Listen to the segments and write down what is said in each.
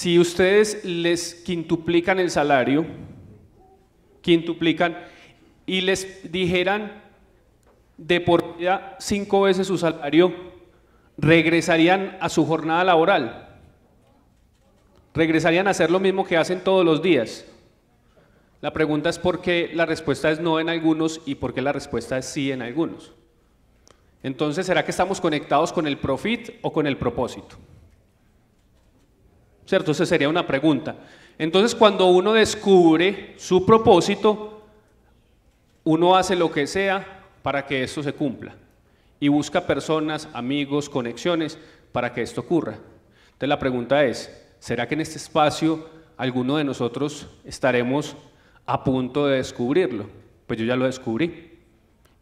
Si ustedes les quintuplican el salario, quintuplican, y les dijeran de por vida cinco veces su salario, regresarían a su jornada laboral. Regresarían a hacer lo mismo que hacen todos los días. La pregunta es por qué la respuesta es no en algunos y por qué la respuesta es sí en algunos. Entonces, ¿será que estamos conectados con el profit o con el propósito? ¿cierto? sería una pregunta. Entonces, cuando uno descubre su propósito, uno hace lo que sea para que esto se cumpla y busca personas, amigos, conexiones para que esto ocurra. Entonces, la pregunta es, ¿será que en este espacio alguno de nosotros estaremos a punto de descubrirlo? Pues yo ya lo descubrí.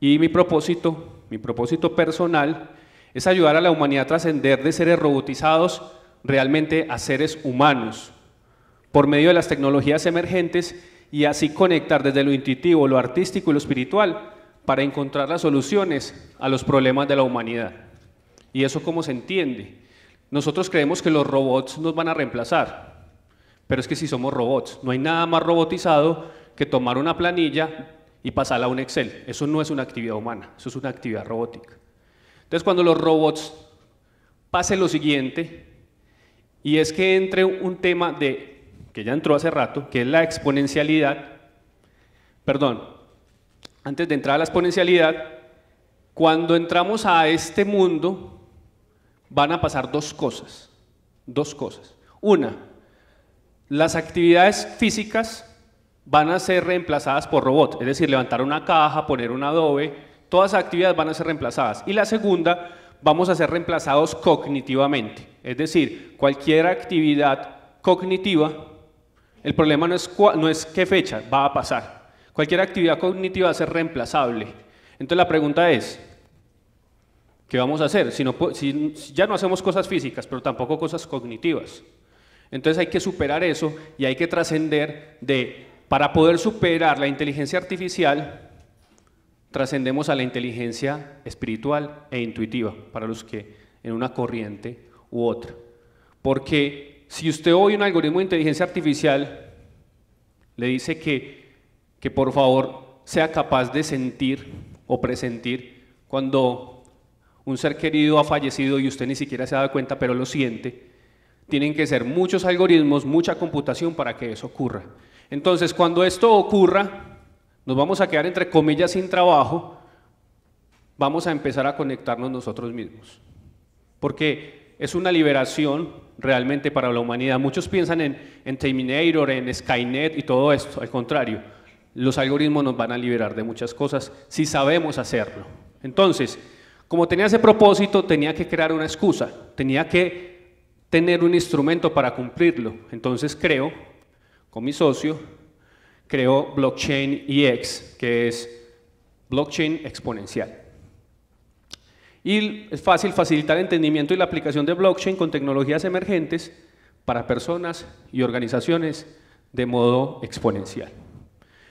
Y mi propósito, mi propósito personal, es ayudar a la humanidad a trascender de seres robotizados realmente a seres humanos por medio de las tecnologías emergentes y así conectar desde lo intuitivo, lo artístico y lo espiritual para encontrar las soluciones a los problemas de la humanidad. ¿Y eso cómo se entiende? Nosotros creemos que los robots nos van a reemplazar, pero es que si somos robots, no hay nada más robotizado que tomar una planilla y pasarla a un Excel. Eso no es una actividad humana, eso es una actividad robótica. Entonces cuando los robots pasen lo siguiente, y es que entre un tema de, que ya entró hace rato, que es la exponencialidad, perdón, antes de entrar a la exponencialidad, cuando entramos a este mundo van a pasar dos cosas, dos cosas. Una, las actividades físicas van a ser reemplazadas por robots, es decir, levantar una caja, poner un adobe, todas las actividades van a ser reemplazadas. Y la segunda, vamos a ser reemplazados cognitivamente. Es decir, cualquier actividad cognitiva, el problema no es, no es qué fecha va a pasar. Cualquier actividad cognitiva va a ser reemplazable. Entonces la pregunta es, ¿qué vamos a hacer? Si, si ya no hacemos cosas físicas, pero tampoco cosas cognitivas. Entonces hay que superar eso y hay que trascender de, para poder superar la inteligencia artificial, trascendemos a la inteligencia espiritual e intuitiva, para los que en una corriente u otra. Porque si usted oye un algoritmo de inteligencia artificial, le dice que, por favor sea capaz de sentir o presentir cuando un ser querido ha fallecido y usted ni siquiera se ha dado cuenta, pero lo siente, tienen que ser muchos algoritmos, mucha computación para que eso ocurra. Entonces, cuando esto ocurra, nos vamos a quedar entre comillas sin trabajo, vamos a empezar a conectarnos nosotros mismos. Porque es una liberación realmente para la humanidad. Muchos piensan en, en Terminator, en Skynet y todo esto. Al contrario, los algoritmos nos van a liberar de muchas cosas si sabemos hacerlo. Entonces, como tenía ese propósito, tenía que crear una excusa, tenía que tener un instrumento para cumplirlo. Entonces creo, con mi socio, creó Blockchain EX, que es blockchain exponencial. Y es fácil facilitar el entendimiento y la aplicación de blockchain con tecnologías emergentes para personas y organizaciones de modo exponencial.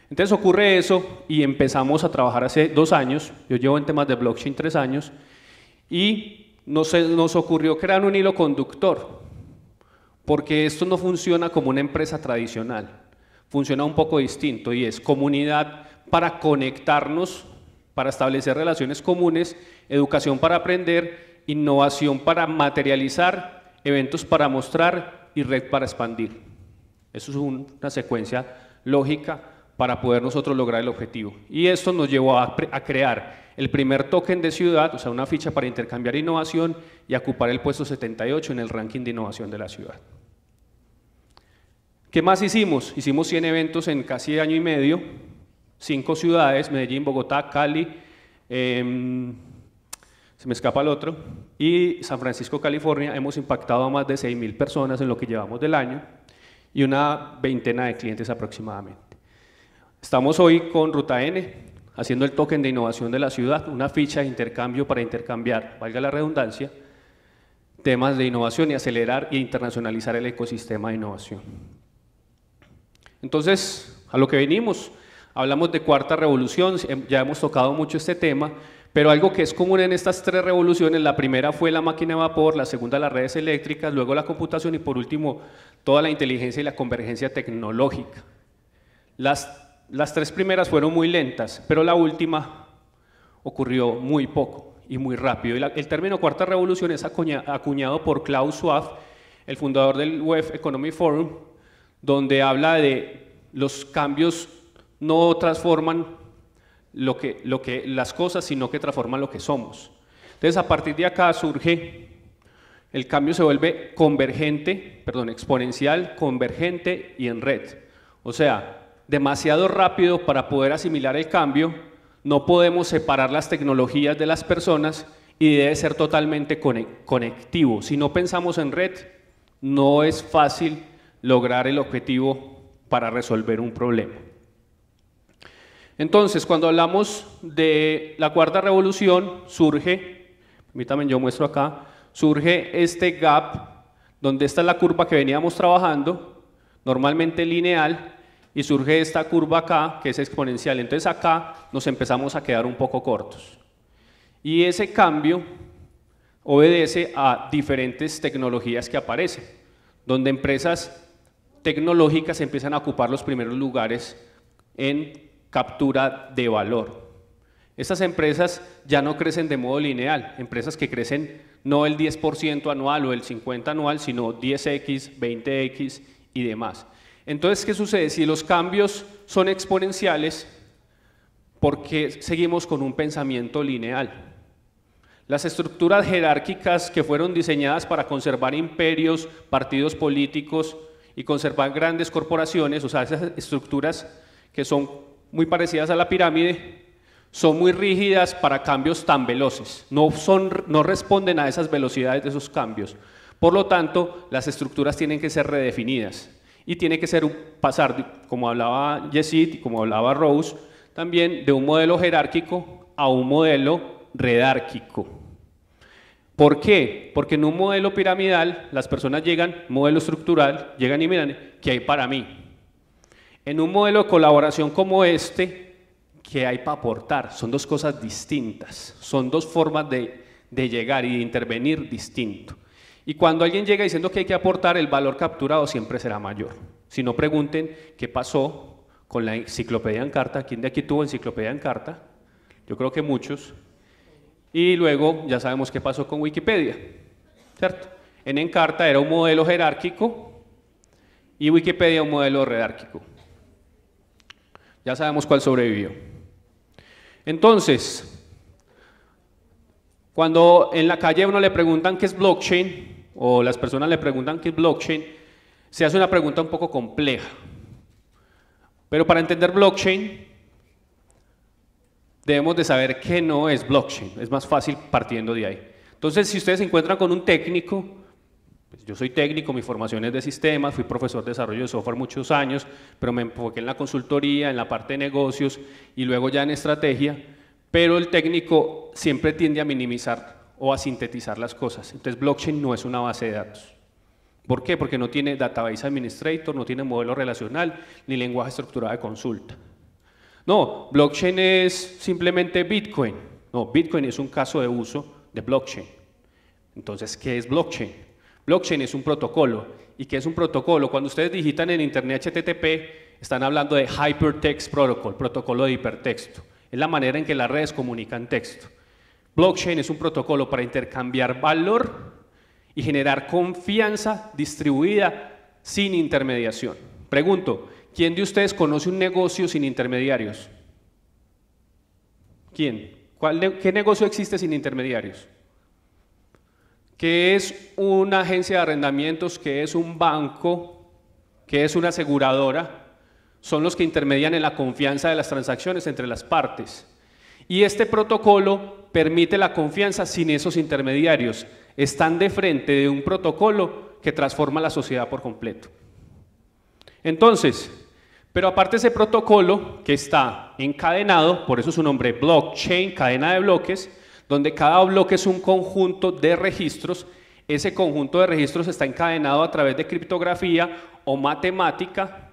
Entonces ocurre eso y empezamos a trabajar hace dos años, yo llevo en temas de blockchain tres años, y nos, nos ocurrió crear un hilo conductor, porque esto no funciona como una empresa tradicional funciona un poco distinto y es comunidad para conectarnos, para establecer relaciones comunes, educación para aprender, innovación para materializar, eventos para mostrar y red para expandir. Eso es una secuencia lógica para poder nosotros lograr el objetivo. Y esto nos llevó a, a, crear el primer token de ciudad, o sea, una ficha para intercambiar innovación y ocupar el puesto 78 en el ranking de innovación de la ciudad. ¿Qué más hicimos? Hicimos 100 eventos en casi año y medio, cinco ciudades, Medellín, Bogotá, Cali, em, se me escapa el otro, y San Francisco, California. Hemos impactado a más de 6.000 personas en lo que llevamos del año y una veintena de clientes aproximadamente. Estamos hoy con Ruta N, haciendo el token de innovación de la ciudad, una ficha de intercambio para intercambiar, valga la redundancia, temas de innovación y acelerar e internacionalizar el ecosistema de innovación. Entonces, a lo que venimos, hablamos de cuarta revolución, em, ya hemos tocado mucho este tema, pero algo que es común en estas tres revoluciones, la primera fue la máquina de vapor, la segunda las redes eléctricas, luego la computación y por último toda la inteligencia y la convergencia tecnológica. Las, las tres primeras fueron muy lentas, pero la última ocurrió muy poco y muy rápido. el término cuarta revolución es acuñado por Klaus Schwab, el fundador del Web Economy Forum, donde habla de los cambios no transforman lo que, lo que, las cosas, sino que transforman lo que somos. Entonces, a partir de acá surge, el cambio se vuelve convergente, perdón, exponencial, convergente y en red. O sea, demasiado rápido para poder asimilar el cambio, no podemos separar las tecnologías de las personas y debe ser totalmente conectivo. Si no pensamos en red, no es fácil lograr el objetivo para resolver un problema. Entonces, cuando hablamos de la cuarta revolución, surge, permítanme yo muestro acá, surge este gap, donde esta es la curva que veníamos trabajando, normalmente lineal, y surge esta curva acá, que es exponencial. Entonces acá nos empezamos a quedar un poco cortos. Y ese cambio obedece a diferentes tecnologías que aparecen, donde empresas tecnológicas empiezan a ocupar los primeros lugares en captura de valor. Estas empresas ya no crecen de modo lineal, empresas que crecen no el 10% anual o el 50% anual, sino 10x, 20x y demás. Entonces, ¿qué sucede? Si los cambios son exponenciales, ¿por qué seguimos con un pensamiento lineal? Las estructuras jerárquicas que fueron diseñadas para conservar imperios, partidos políticos, y conservar grandes corporaciones, o sea, esas estructuras que son muy parecidas a la pirámide, son muy rígidas para cambios tan veloces, no, responden a esas velocidades de esos cambios. Por lo tanto, las estructuras tienen que ser redefinidas y tiene que ser pasar, como hablaba y como hablaba Rose, también de un modelo jerárquico a un modelo redárquico. ¿Por qué? Porque en un modelo piramidal las personas llegan, modelo estructural, llegan y miran, ¿qué hay para mí? En un modelo de colaboración como este, ¿qué hay para aportar? Son dos cosas distintas, son dos formas de, llegar y de intervenir distinto. Y cuando alguien llega diciendo que hay que aportar, el valor capturado siempre será mayor. Si no pregunten qué pasó con la enciclopedia en carta, ¿quién de aquí tuvo enciclopedia en carta? Yo creo que muchos. Y luego ya sabemos qué pasó con Wikipedia, ¿cierto? En Encarta era un modelo jerárquico y Wikipedia un modelo redárquico. Ya sabemos cuál sobrevivió. Entonces, cuando en la calle uno le preguntan qué es blockchain, o las personas le preguntan qué es blockchain, se hace una pregunta un poco compleja. Pero para entender blockchain debemos de saber que no es blockchain. Es más fácil partiendo de ahí. Entonces, si ustedes se encuentran con un técnico, pues yo soy técnico, mi formación es de sistemas, fui profesor de desarrollo de software muchos años, pero me enfoqué en la consultoría, en la parte de negocios y luego ya en estrategia, pero el técnico siempre tiende a minimizar o a sintetizar las cosas. Entonces, blockchain no es una base de datos. ¿Por qué? Porque no tiene database administrator, no tiene modelo relacional ni lenguaje estructurado de consulta. No, blockchain es simplemente Bitcoin. No, Bitcoin es un caso de uso de blockchain. Entonces, ¿qué es blockchain? Blockchain es un protocolo. ¿Y qué es un protocolo? Cuando ustedes digitan en Internet HTTP, están hablando de Hypertext Protocol, protocolo de hipertexto. Es la manera en que las redes comunican texto. Blockchain es un protocolo para intercambiar valor y generar confianza distribuida sin intermediación. Pregunto, ¿Quién de ustedes conoce un negocio sin intermediarios? ¿Quién? ¿Qué negocio existe sin intermediarios? ¿Qué es una agencia de arrendamientos? ¿Qué es un banco? ¿Qué es una aseguradora? Son los que intermedian en la confianza de las transacciones entre las partes. Y este protocolo permite la confianza sin esos intermediarios. Están de frente de un protocolo que transforma la sociedad por completo. Entonces, pero aparte ese protocolo que está encadenado, por eso su nombre blockchain, cadena de bloques, donde cada bloque es un conjunto de registros, ese conjunto de registros está encadenado a través de criptografía o matemática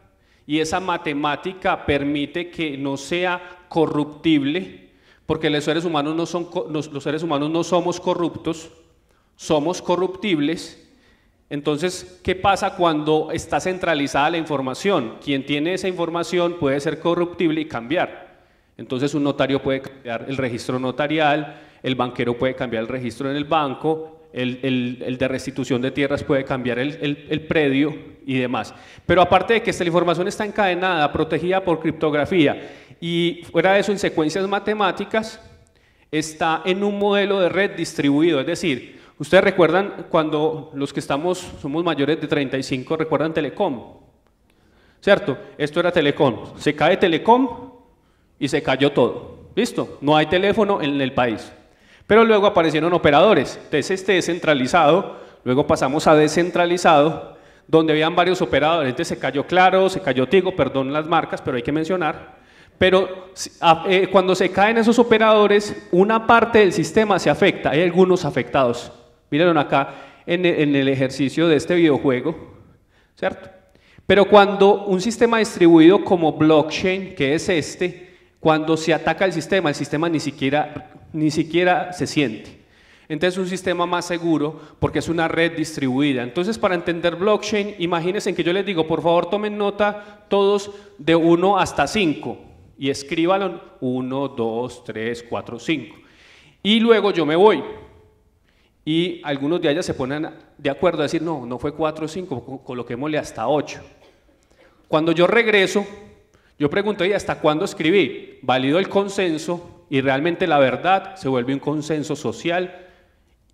y esa matemática permite que no sea corruptible, porque los seres humanos no, son, los seres humanos no somos corruptos, somos corruptibles entonces, ¿qué pasa cuando está centralizada la información? Quien tiene esa información puede ser corruptible y cambiar. Entonces, un notario puede cambiar el registro notarial, el banquero puede cambiar el registro en el banco, el, de restitución de tierras puede cambiar el, el predio y demás. Pero aparte de que esta información está encadenada, protegida por criptografía y fuera de eso en secuencias matemáticas, está en un modelo de red distribuido, es decir, Ustedes recuerdan cuando los que estamos, somos mayores de 35, recuerdan Telecom, ¿cierto? Esto era Telecom. Se cae Telecom y se cayó todo. ¿Listo? No hay teléfono en el país. Pero luego aparecieron operadores. Entonces este descentralizado, luego pasamos a descentralizado, donde habían varios operadores. Entonces se cayó Claro, se cayó Tigo, perdón las marcas, pero hay que mencionar. Pero eh, cuando se caen esos operadores, una parte del sistema se afecta, hay algunos afectados. Míralo acá e, en, el ejercicio de este videojuego, ¿cierto? Pero cuando un sistema distribuido como blockchain, que es este, cuando se ataca el sistema, el sistema ni siquiera, ni siquiera se siente. Entonces es un sistema más seguro porque es una red distribuida. Entonces para entender blockchain, imagínense que yo les digo, por favor tomen nota todos de 1 hasta 5 y escríbanlo 1, 2, 3, 4, 5. Y luego yo me voy y algunos de ellas se ponen de acuerdo a decir, no, no fue 4 o 5, coloquémosle hasta 8. Cuando yo regreso, yo pregunto, hasta cuándo escribí? Valido el consenso y realmente la verdad se vuelve un consenso social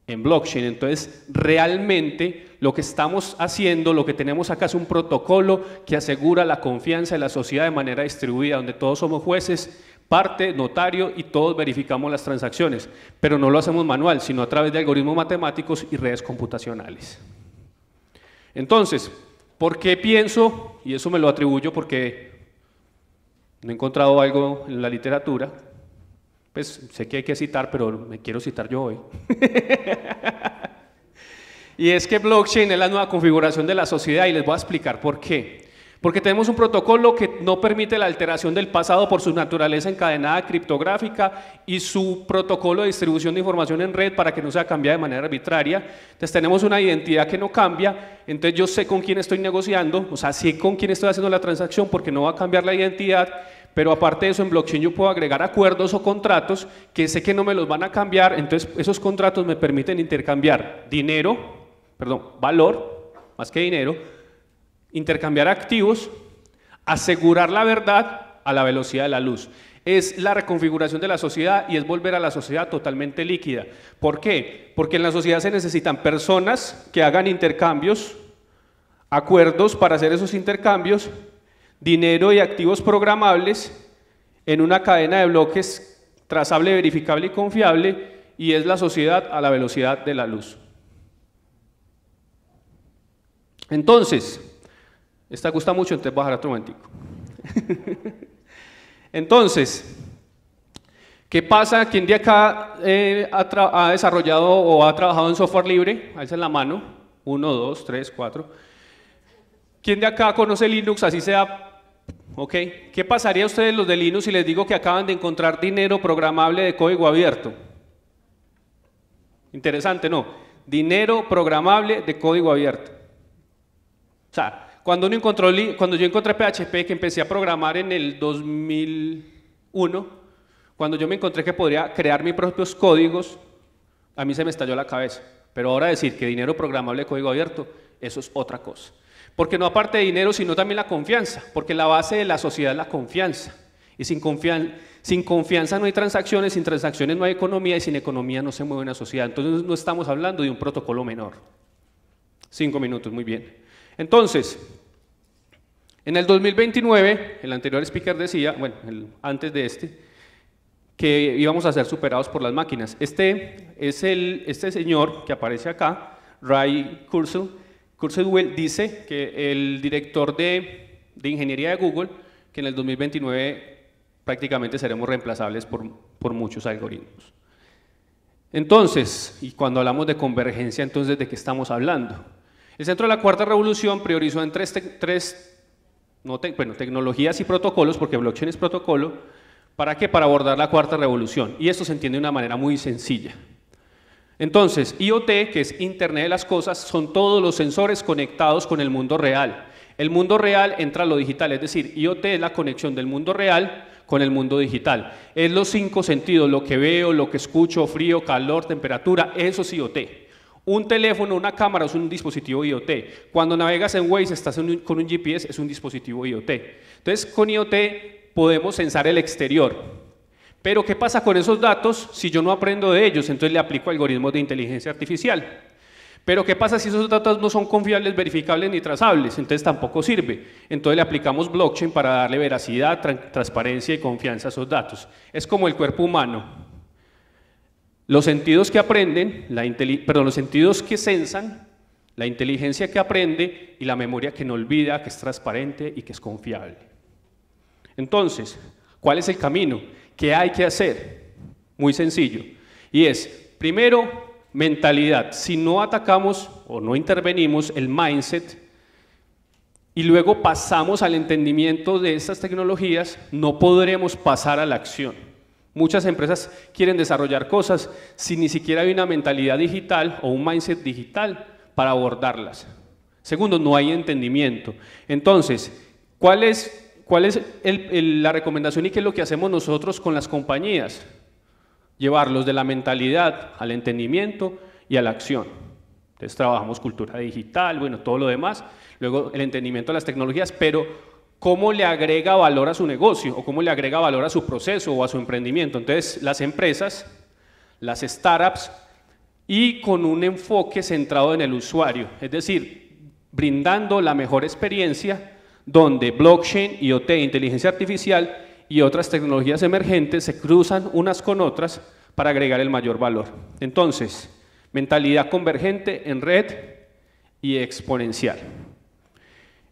en blockchain. Entonces, realmente lo que estamos haciendo, lo que tenemos acá es un protocolo que asegura la confianza de la sociedad de manera distribuida, donde todos somos jueces parte, notario y todos verificamos las transacciones, pero no lo hacemos manual, sino a través de algoritmos matemáticos y redes computacionales. Entonces, ¿por qué pienso, y eso me lo atribuyo porque no he encontrado algo en la literatura, pues sé que hay que citar, pero me quiero citar yo hoy. y es que blockchain es la nueva configuración de la sociedad y les voy a explicar por qué. Porque tenemos un protocolo que no permite la alteración del pasado por su naturaleza encadenada criptográfica y su protocolo de distribución de información en red para que no sea cambiada de manera arbitraria. Entonces tenemos una identidad que no cambia, entonces yo sé con quién estoy negociando, o sea, sé con quién estoy haciendo la transacción porque no va a cambiar la identidad, pero aparte de eso en blockchain yo puedo agregar acuerdos o contratos que sé que no me los van a cambiar, entonces esos contratos me permiten intercambiar dinero, perdón, valor, más que dinero, intercambiar activos, asegurar la verdad a la velocidad de la luz. Es la reconfiguración de la sociedad y es volver a la sociedad totalmente líquida. ¿Por qué? Porque en la sociedad se necesitan personas que hagan intercambios, acuerdos para hacer esos intercambios, dinero y activos programables en una cadena de bloques trazable, verificable y confiable, y es la sociedad a la velocidad de la luz. Entonces, esta gusta mucho, entonces bajar otro momentico. entonces, ¿qué pasa? ¿Quién de acá eh, ha, desarrollado o ha trabajado en software libre? en la mano. Uno, dos, tres, cuatro. ¿Quién de acá conoce Linux? Así sea. Ok. ¿Qué pasaría a ustedes los de Linux si les digo que acaban de encontrar dinero programable de código abierto? Interesante, ¿no? Dinero programable de código abierto. O sea, cuando, cuando yo encontré PHP, que empecé a programar en el 2001, cuando yo me encontré que podría crear mis propios códigos, a mí se me estalló la cabeza. Pero ahora decir que dinero programable, código abierto, eso es otra cosa. Porque no aparte de dinero, sino también la confianza, porque la base de la sociedad es la confianza. Y sin, sin confianza no hay transacciones, sin transacciones no hay economía y sin economía no se mueve una sociedad. Entonces no estamos hablando de un protocolo menor. Cinco minutos, muy bien. Entonces, en el 2029, el anterior speaker decía, bueno, antes de este, que íbamos a ser superados por las máquinas. Este es el, este señor que aparece acá, Ray Kurzweil, dice que el director de, ingeniería de Google, que en el 2029 prácticamente seremos reemplazables por, por muchos algoritmos. Entonces, y cuando hablamos de convergencia, entonces, ¿de qué estamos hablando? El Centro de la Cuarta Revolución priorizó en tres, tecnologías y protocolos, porque blockchain es protocolo, ¿para qué? Para abordar la Cuarta Revolución. Y esto se entiende de una manera muy sencilla. Entonces, IoT, que es Internet de las Cosas, son todos los sensores conectados con el mundo real. El mundo real entra a lo digital, es decir, IoT es la conexión del mundo real con el mundo digital. Es los cinco sentidos, lo que veo, lo que escucho, frío, calor, temperatura, eso es IoT. Un teléfono, una cámara es un dispositivo IoT. Cuando navegas en Waze, estás con un GPS, es un dispositivo IoT. Entonces, con IoT podemos censar el exterior. Pero, ¿qué pasa con esos datos si yo no aprendo de ellos? Entonces, le aplico algoritmos de inteligencia artificial. Pero ¿qué pasa si esos datos no son confiables, verificables ni trazables? Entonces tampoco sirve. Entonces le aplicamos blockchain para darle veracidad, transparencia y confianza a esos datos. Es como el cuerpo humano. Los sentidos que aprenden, la perdón, los sentidos que sensan, la inteligencia que aprende y la memoria que no olvida, que es transparente y que es confiable. Entonces, ¿cuál es el camino? ¿Qué hay que hacer? Muy sencillo. Y es, primero, mentalidad. Si no atacamos o no intervenimos el mindset y luego pasamos al entendimiento de estas tecnologías, no podremos pasar a la acción. Muchas empresas quieren desarrollar cosas si ni siquiera hay una mentalidad digital o un mindset digital para abordarlas. Segundo, no hay entendimiento. Entonces, ¿cuál es, la recomendación y qué es lo que hacemos nosotros con las compañías? Llevarlos de la mentalidad al entendimiento y a la acción. Entonces trabajamos cultura digital, bueno, todo lo demás, luego el entendimiento de las tecnologías, pero cómo le agrega valor a su negocio o cómo le agrega valor a su proceso o a su emprendimiento. Entonces, las empresas, las startups y con un enfoque centrado en el usuario, es decir, brindando la mejor experiencia donde blockchain, IoT, inteligencia artificial y otras tecnologías emergentes se cruzan unas con otras para agregar el mayor valor. Entonces, mentalidad convergente en red y exponencial.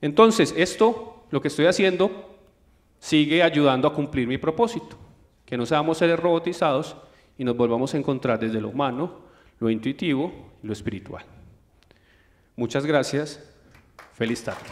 Entonces, esto lo que estoy haciendo sigue ayudando a cumplir mi propósito, que no seamos seres robotizados y nos volvamos a encontrar desde lo humano, lo intuitivo y lo espiritual. Muchas gracias. Feliz tarde.